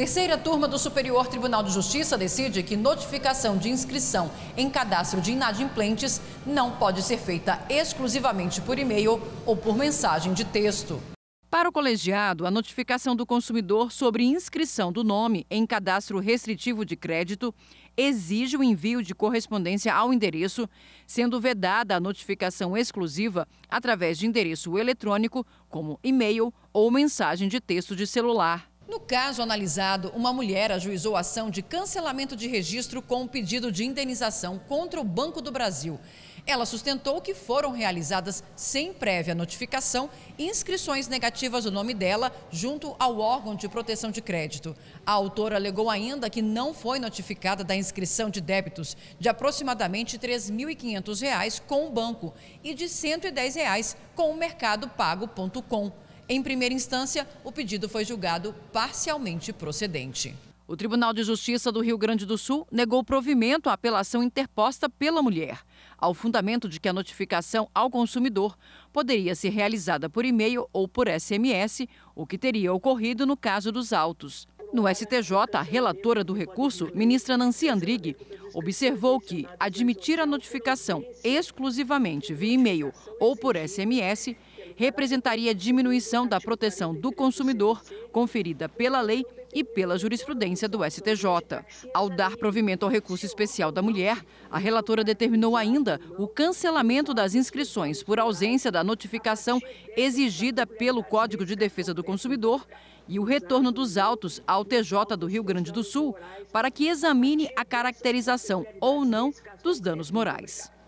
Terceira turma do Superior Tribunal de Justiça decide que notificação de inscrição em cadastro de inadimplentes não pode ser feita exclusivamente por e-mail ou por mensagem de texto. Para o colegiado, a notificação do consumidor sobre inscrição do nome em cadastro restritivo de crédito exige o envio de correspondência ao endereço, sendo vedada a notificação exclusiva através de endereço eletrônico, como e-mail ou mensagem de texto de celular caso analisado, uma mulher ajuizou ação de cancelamento de registro com um pedido de indenização contra o Banco do Brasil. Ela sustentou que foram realizadas, sem prévia notificação, inscrições negativas do nome dela junto ao órgão de proteção de crédito. A autora alegou ainda que não foi notificada da inscrição de débitos de aproximadamente R$ 3.500 com o banco e de R$ 110 reais com o mercadopago.com. Em primeira instância, o pedido foi julgado parcialmente procedente. O Tribunal de Justiça do Rio Grande do Sul negou provimento à apelação interposta pela mulher, ao fundamento de que a notificação ao consumidor poderia ser realizada por e-mail ou por SMS, o que teria ocorrido no caso dos autos. No STJ, a relatora do recurso, ministra Nancy Andrighi, observou que admitir a notificação exclusivamente via e-mail ou por SMS representaria diminuição da proteção do consumidor conferida pela lei e pela jurisprudência do STJ. Ao dar provimento ao recurso especial da mulher, a relatora determinou ainda o cancelamento das inscrições por ausência da notificação exigida pelo Código de Defesa do Consumidor e o retorno dos autos ao TJ do Rio Grande do Sul para que examine a caracterização ou não dos danos morais.